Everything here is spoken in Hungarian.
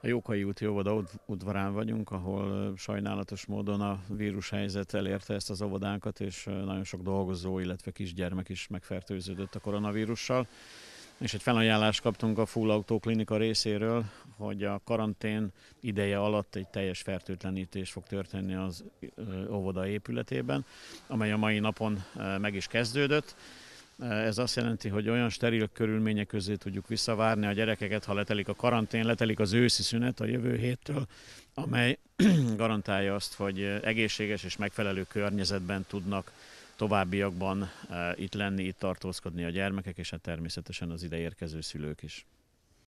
A Jókai úti óvoda udvarán vagyunk, ahol sajnálatos módon a vírushelyzet elérte ezt az óvodánkat, és nagyon sok dolgozó, illetve kisgyermek is megfertőződött a koronavírussal. És egy felajánlást kaptunk a Full Auto Klinika részéről, hogy a karantén ideje alatt egy teljes fertőtlenítés fog történni az óvoda épületében, amely a mai napon meg is kezdődött. Ez azt jelenti, hogy olyan steril körülmények közé tudjuk visszavárni a gyerekeket, ha letelik a karantén, letelik az őszi szünet a jövő héttől, amely garantálja azt, hogy egészséges és megfelelő környezetben tudnak továbbiakban eh, itt lenni, itt tartózkodni a gyermekek, és hát természetesen az ideérkező szülők is.